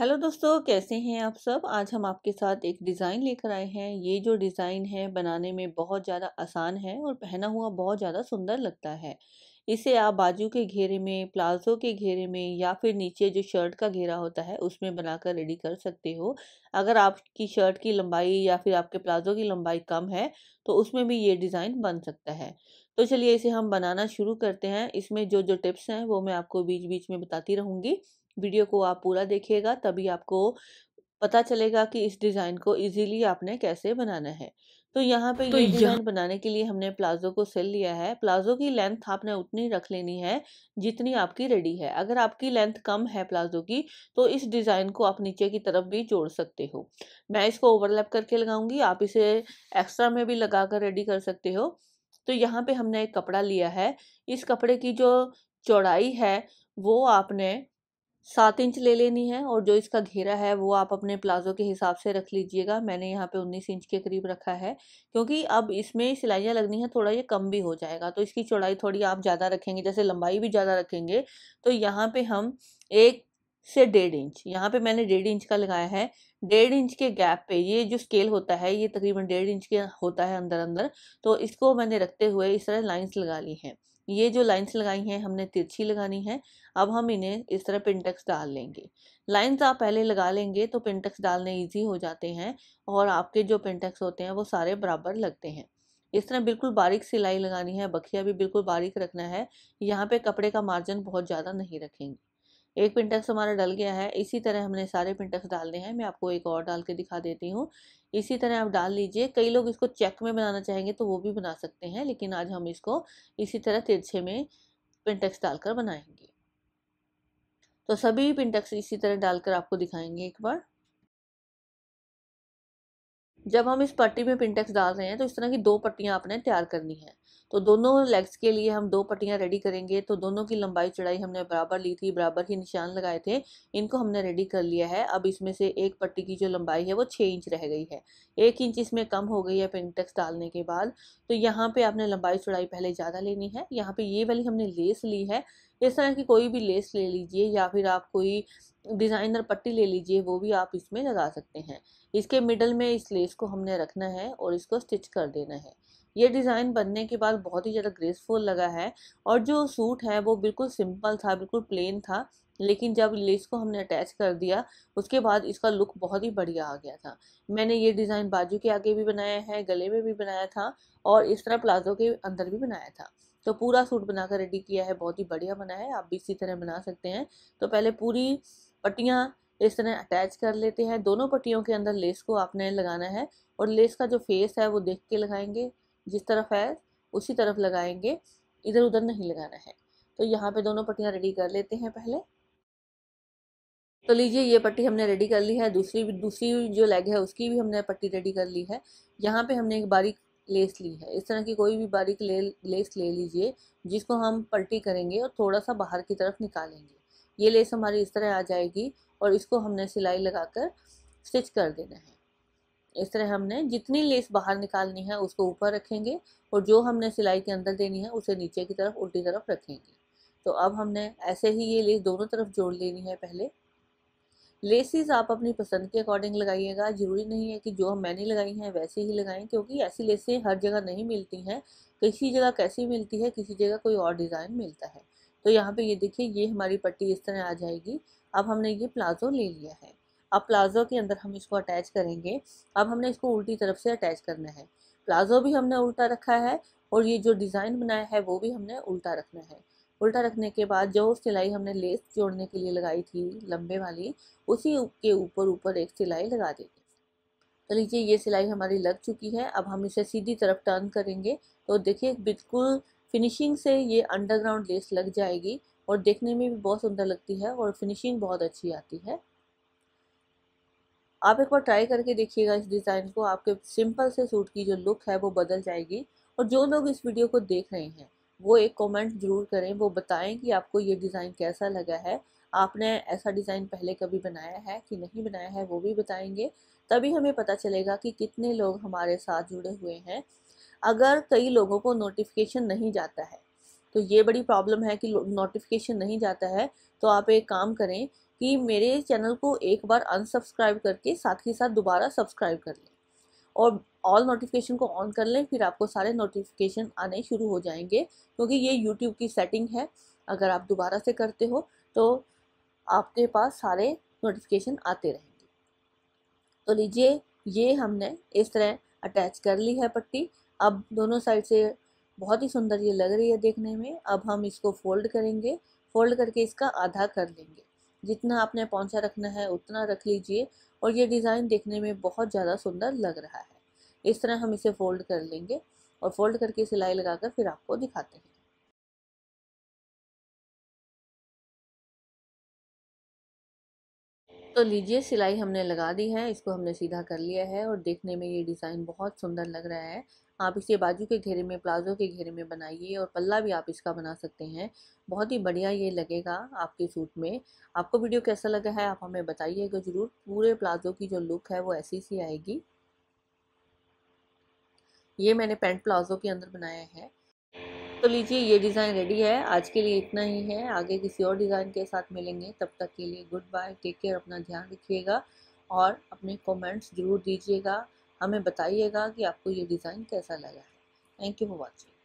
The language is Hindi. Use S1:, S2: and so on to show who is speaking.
S1: हेलो दोस्तों कैसे हैं आप सब आज हम आपके साथ एक डिज़ाइन लेकर आए हैं ये जो डिज़ाइन है बनाने में बहुत ज़्यादा आसान है और पहना हुआ बहुत ज़्यादा सुंदर लगता है इसे आप बाजू के घेरे में प्लाजो के घेरे में या फिर नीचे जो शर्ट का घेरा होता है उसमें बनाकर रेडी कर सकते हो अगर आपकी शर्ट की लंबाई या फिर आपके प्लाजो की लंबाई कम है तो उसमें भी ये डिज़ाइन बन सकता है तो चलिए इसे हम बनाना शुरू करते हैं इसमें जो जो टिप्स हैं वो मैं आपको बीच बीच में बताती रहूँगी वीडियो को आप पूरा देखिएगा तभी आपको पता चलेगा कि इस डिज़ाइन को इजीली आपने कैसे बनाना है तो यहाँ पे तो ये डिज़ाइन बनाने के लिए हमने प्लाजो को सिल लिया है प्लाजो की लेंथ आपने उतनी रख लेनी है जितनी आपकी रेडी है अगर आपकी लेंथ कम है प्लाजो की तो इस डिज़ाइन को आप नीचे की तरफ भी जोड़ सकते हो मैं इसको ओवरलैप करके लगाऊंगी आप इसे एक्स्ट्रा में भी लगा कर रेडी कर सकते हो तो यहाँ पे हमने एक कपड़ा लिया है इस कपड़े की जो चौड़ाई है वो आपने सात इंच ले लेनी है और जो इसका घेरा है वो आप अपने प्लाज़ो के हिसाब से रख लीजिएगा मैंने यहाँ पे उन्नीस इंच के करीब रखा है क्योंकि अब इसमें सिलाइयाँ लगनी है थोड़ा ये कम भी हो जाएगा तो इसकी चौड़ाई थोड़ी आप ज़्यादा रखेंगे जैसे लंबाई भी ज़्यादा रखेंगे तो यहाँ पे हम एक से डेढ़ इंच यहाँ पे मैंने डेढ़ इंच का लगाया है डेढ़ इंच के गैप पे ये जो स्केल होता है ये तकरीबन डेढ़ इंच के होता है अंदर अंदर तो इसको मैंने रखते हुए इस तरह लाइंस लगा ली हैं ये जो लाइंस लगाई हैं हमने तिरछी लगानी है अब हम इन्हें इस तरह पिंटेक्स डाल लेंगे लाइंस आप पहले लगा लेंगे तो पिंटेक्स डालने इजी हो जाते हैं और आपके जो पिंटेक्स होते हैं वो सारे बराबर लगते हैं इस तरह बिल्कुल बारीक सिलाई लगानी है बखिया भी बिल्कुल बारीक रखना है यहाँ पे कपड़े का मार्जिन बहुत ज़्यादा नहीं रखेंगे एक पिंटेक्स हमारा डल गया है इसी तरह हमने सारे पिंटेक्स डालने हैं मैं आपको एक और डाल के दिखा देती हूँ इसी तरह आप डाल लीजिए कई लोग इसको चेक में बनाना चाहेंगे तो वो भी बना सकते हैं लेकिन आज हम इसको इसी तरह तिरछे में पिंटेक्स डालकर बनाएंगे तो सभी पिंटेक्स इसी तरह डालकर आपको दिखाएंगे एक बार जब हम इस पट्टी में पिंटेक्स डाल रहे हैं तो इस तरह की दो पट्टियाँ आपने तैयार करनी है तो दोनों लेग्स के लिए हम दो पट्टियाँ रेडी करेंगे तो दोनों की लंबाई चौड़ाई हमने बराबर ली थी बराबर ही निशान लगाए थे इनको हमने रेडी कर लिया है अब इसमें से एक पट्टी की जो लंबाई है वो छः इंच रह गई है एक इंच इसमें कम हो गई है पिंटेक्स डालने के बाद तो यहाँ पर आपने लंबाई चौड़ाई पहले ज़्यादा लेनी है यहाँ पर ये वाली हमने लेस ली है इस तरह की कोई भी लेस ले लीजिए या फिर आप कोई डिज़ाइनर पट्टी ले लीजिए वो भी आप इसमें लगा सकते हैं इसके मिडल में इस लेस को हमने रखना है और इसको स्टिच कर देना है ये डिज़ाइन बनने के बाद बहुत ही ज़्यादा ग्रेसफुल लगा है और जो सूट है वो बिल्कुल सिंपल था बिल्कुल प्लेन था लेकिन जब लेस को हमने अटैच कर दिया उसके बाद इसका लुक बहुत ही बढ़िया आ गया था मैंने ये डिज़ाइन बाजू के आगे भी बनाया है गले में भी बनाया था और इस तरह प्लाजो के अंदर भी बनाया था तो पूरा सूट बनाकर रेडी किया है बहुत ही बढ़िया बना है आप भी इसी तरह बना सकते हैं तो पहले पूरी पट्टियाँ इस तरह अटैच कर लेते हैं दोनों पट्टियों के अंदर लेस को आपने लगाना है और लेस का जो फेस है वो देख के लगाएंगे जिस तरफ है उसी तरफ लगाएंगे इधर उधर नहीं लगाना है तो यहाँ पे दोनों पट्टियाँ रेडी कर लेते हैं पहले तो लीजिए ये पट्टी हमने रेडी कर ली है दूसरी भी दूसरी जो लेग है उसकी भी हमने पट्टी रेडी कर ली है यहाँ पे हमने एक बारीक लेस ली है इस तरह की कोई भी बारीक ले लेस ले लीजिए जिसको हम पलटी करेंगे और थोड़ा सा बाहर की तरफ निकालेंगे ये लेस हमारी इस तरह आ जाएगी और इसको हमने सिलाई लगाकर स्टिच कर देना है इस तरह हमने जितनी लेस बाहर निकालनी है उसको ऊपर रखेंगे और जो हमने सिलाई के अंदर देनी है उसे नीचे की तरफ उल्टी तरफ रखेंगे तो अब हमने ऐसे ही ये लेस दोनों तरफ जोड़ लेनी है पहले लेसेस आप अपनी पसंद के अकॉर्डिंग लगाइएगा ज़रूरी नहीं है कि जो मैंने लगाई हैं वैसे ही लगाएं क्योंकि ऐसी लेसें हर जगह नहीं मिलती हैं किसी जगह कैसी मिलती है किसी जगह कोई और डिज़ाइन मिलता है तो यहाँ पे ये देखिए ये हमारी पट्टी इस तरह आ जाएगी अब हमने ये प्लाजो ले लिया है अब प्लाजो के अंदर हम इसको अटैच करेंगे अब हमने इसको उल्टी तरफ से अटैच करना है प्लाजो भी हमने उल्टा रखा है और ये जो डिज़ाइन बनाया है वो भी हमने उल्टा रखना है उल्टा रखने के बाद जो सिलाई हमने लेस जोड़ने के लिए लगाई थी लंबे वाली उसी के ऊपर ऊपर एक सिलाई लगा देंगे तो लीजिए ये सिलाई हमारी लग चुकी है अब हम इसे सीधी तरफ टर्न करेंगे तो देखिए बिल्कुल फिनिशिंग से ये अंडरग्राउंड लेस लग जाएगी और देखने में भी बहुत सुंदर लगती है और फिनिशिंग बहुत अच्छी आती है आप एक बार ट्राई करके देखिएगा इस डिज़ाइन को आपके सिंपल से सूट की जो लुक है वो बदल जाएगी और जो लोग इस वीडियो को देख रहे हैं वो एक कमेंट ज़रूर करें वो बताएं कि आपको ये डिज़ाइन कैसा लगा है आपने ऐसा डिज़ाइन पहले कभी बनाया है कि नहीं बनाया है वो भी बताएंगे तभी हमें पता चलेगा कि कितने लोग हमारे साथ जुड़े हुए हैं अगर कई लोगों को नोटिफिकेशन नहीं जाता है तो ये बड़ी प्रॉब्लम है कि नोटिफिकेशन नहीं जाता है तो आप एक काम करें कि मेरे चैनल को एक बार अनसब्सक्राइब करके साथ ही साथ दोबारा सब्सक्राइब कर लें और ऑल नोटिफिकेशन को ऑन कर लें फिर आपको सारे नोटिफिकेशन आने शुरू हो जाएंगे क्योंकि ये यूट्यूब की सेटिंग है अगर आप दोबारा से करते हो तो आपके पास सारे नोटिफिकेशन आते रहेंगे तो लीजिए ये हमने इस तरह अटैच कर ली है पट्टी अब दोनों साइड से बहुत ही सुंदर ये लग रही है देखने में अब हम इसको फोल्ड करेंगे फोल्ड करके इसका आधा कर लेंगे जितना आपने पौंछा रखना है उतना रख लीजिए और ये डिज़ाइन देखने में बहुत ज़्यादा सुंदर लग रहा है इस तरह हम इसे फोल्ड कर लेंगे और फोल्ड करके सिलाई लगाकर फिर आपको दिखाते हैं तो लीजिए सिलाई हमने लगा दी है इसको हमने सीधा कर लिया है और देखने में ये डिज़ाइन बहुत सुंदर लग रहा है आप इसे बाजू के घेरे में प्लाजो के घेरे में बनाइए और पल्ला भी आप इसका बना सकते हैं बहुत ही बढ़िया ये लगेगा आपके सूट में आपको वीडियो कैसा लगा है आप हमें बताइएगा ज़रूर पूरे प्लाजो की जो लुक है वो ऐसी सी आएगी ये मैंने पेंट प्लाजो के अंदर बनाया है तो लीजिए ये डिज़ाइन रेडी है आज के लिए इतना ही है आगे किसी और डिज़ाइन के साथ मिलेंगे तब तक के लिए गुड बाय टेक केयर अपना ध्यान रखिएगा और अपने कमेंट्स ज़रूर दीजिएगा हमें बताइएगा कि आपको ये डिज़ाइन कैसा लगा है थैंक यू फॉर वॉचिंग